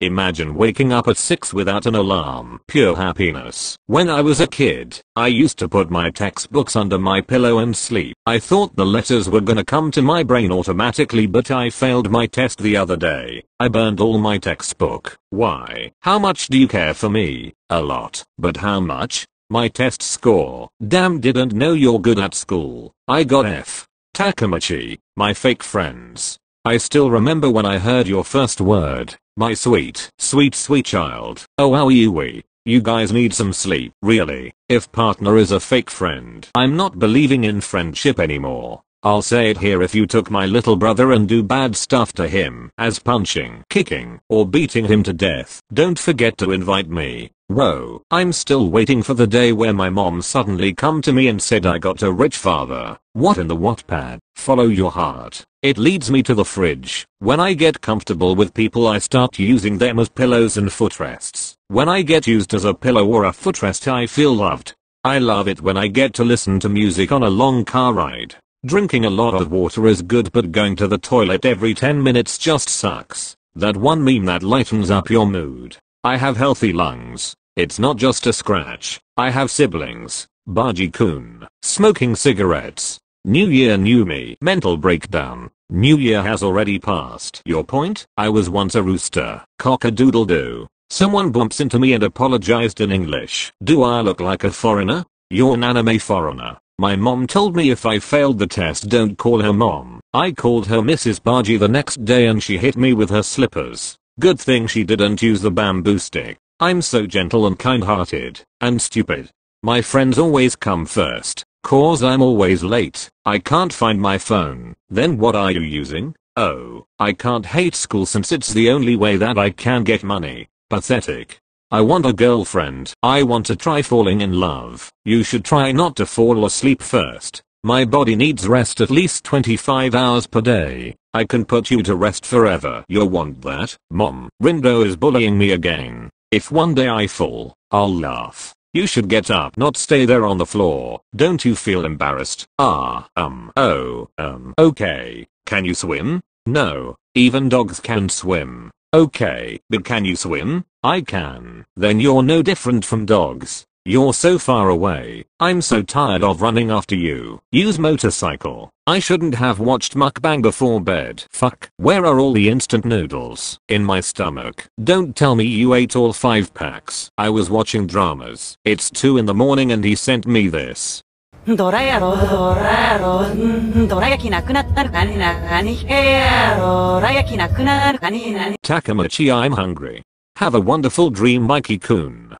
Imagine waking up at 6 without an alarm. Pure happiness. When I was a kid, I used to put my textbooks under my pillow and sleep. I thought the letters were gonna come to my brain automatically but I failed my test the other day. I burned all my textbook. Why? How much do you care for me? A lot. But how much? My test score. Damn didn't know you're good at school. I got F. Takamichi. my fake friends. I still remember when I heard your first word, my sweet, sweet, sweet child. Oh how you wee. You guys need some sleep. Really, if partner is a fake friend. I'm not believing in friendship anymore. I'll say it here if you took my little brother and do bad stuff to him as punching, kicking, or beating him to death. Don't forget to invite me. Whoa, I'm still waiting for the day where my mom suddenly come to me and said I got a rich father. What in the what pad? Follow your heart. It leads me to the fridge. When I get comfortable with people I start using them as pillows and footrests. When I get used as a pillow or a footrest I feel loved. I love it when I get to listen to music on a long car ride. Drinking a lot of water is good but going to the toilet every 10 minutes just sucks. That one meme that lightens up your mood. I have healthy lungs. It's not just a scratch. I have siblings. Baji-kun. Smoking cigarettes. New year new me. Mental breakdown. New year has already passed. Your point? I was once a rooster. Cock-a-doodle-doo. Someone bumps into me and apologized in English. Do I look like a foreigner? You're an anime foreigner. My mom told me if I failed the test don't call her mom. I called her Mrs. Baji the next day and she hit me with her slippers. Good thing she didn't use the bamboo stick. I'm so gentle and kind-hearted, and stupid. My friends always come first. Cause I'm always late, I can't find my phone. Then what are you using? Oh, I can't hate school since it's the only way that I can get money. Pathetic. I want a girlfriend. I want to try falling in love. You should try not to fall asleep first. My body needs rest at least 25 hours per day. I can put you to rest forever. You will want that? Mom, Rindo is bullying me again. If one day I fall, I'll laugh. You should get up not stay there on the floor. Don't you feel embarrassed? Ah, um, oh, um, okay. Can you swim? No, even dogs can swim. Okay, but can you swim? I can. Then you're no different from dogs. You're so far away. I'm so tired of running after you. Use motorcycle. I shouldn't have watched mukbang before bed. Fuck. Where are all the instant noodles? In my stomach. Don't tell me you ate all five packs. I was watching dramas. It's 2 in the morning and he sent me this. Takamichi i I'm hungry. Have a wonderful dream Mikey-kun.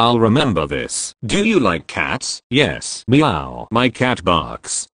I'll remember this. Do you like cats? Yes. Meow. My cat barks.